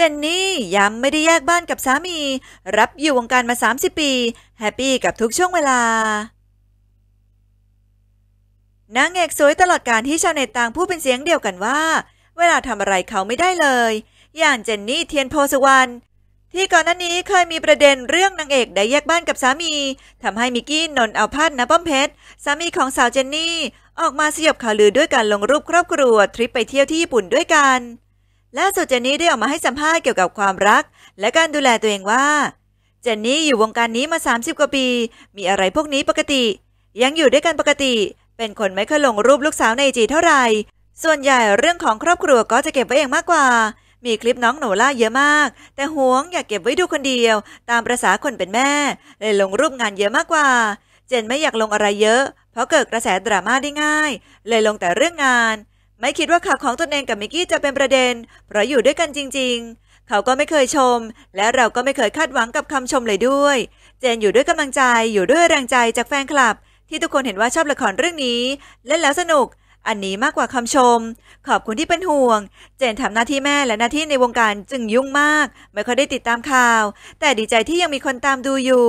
จนนี่ยังไม่ได้แยกบ้านกับสามี รับอยู่วงการมา 30 ปีแฮปปี้กับทุกช่วงเวลานางเอกสวยตลอดการที่ชาวเน็ตต่างพูดเป็นเสียงเดียวกันว่า เวลาทำอะไรเขาไม่ได้เลย อย่างเจนนี่เทียนโพสวรรณที่ก่อนหน้านี้เคยมีประเด็นเรื่องนางเอกได้แยกบ้านกับสามี ทำให้มิกกี้นนเอาพาดนะป้อมเพชรสามีของสาวเจนนี่ออกมาสยบข่าวลือด้วยการลงรูปครอบครัว ทริปไปเที่ยวที่ญี่ปุ่นด้วยกันล่าสุดเจนนี่ได้ออกมาให้สัมภาษณ์เกี่ยวกับความรัก และการดูแลตัวเองว่า เจนนี่อยู่วงการนี้มา 30 กว่าปี มีอะไรพวกนี้ปกติ ยังอยู่ด้วยกันปกติ เป็นคนไม่เคยลงรูปลูกสาวในจีเท่าไหร่ ส่วนใหญ่เรื่องของครอบครัวก็จะเก็บไว้เองมากกว่า มีคลิปน้องหนล่าเยอะมาก แต่หวงอยากเก็บไว้ดูคนเดียว ตามประษาคนเป็นแม่ เลยลงรูปงานเยอะมากกว่า เจนไม่อยากลงอะไรเยอะ เพราะเกิดกระแสดราม่าได้ง่าย เลยลงแต่เรื่องงานไม่คิดว่าข่าวของตนเองกับมิกกี้จะเป็นประเด็น เพราะอยู่ด้วยกันจริงๆ เขาก็ไม่เคยชม และเราก็ไม่เคยคาดหวังกับคำชมเลยด้วย เจนอยู่ด้วยกำลังใจอยู่ด้วยแรงใจจากแฟนคลับ ที่ทุกคนเห็นว่าชอบละครเรื่องนี้เล่นแล้วสนุก อันนี้มากกว่าคำชม ขอบคุณที่เป็นห่วง เจนทำหน้าที่แม่และหน้าที่ในวงการจึงยุ่งมาก ไม่ค่อยได้ติดตามข่าว แต่ดีใจที่ยังมีคนตามดูอยู่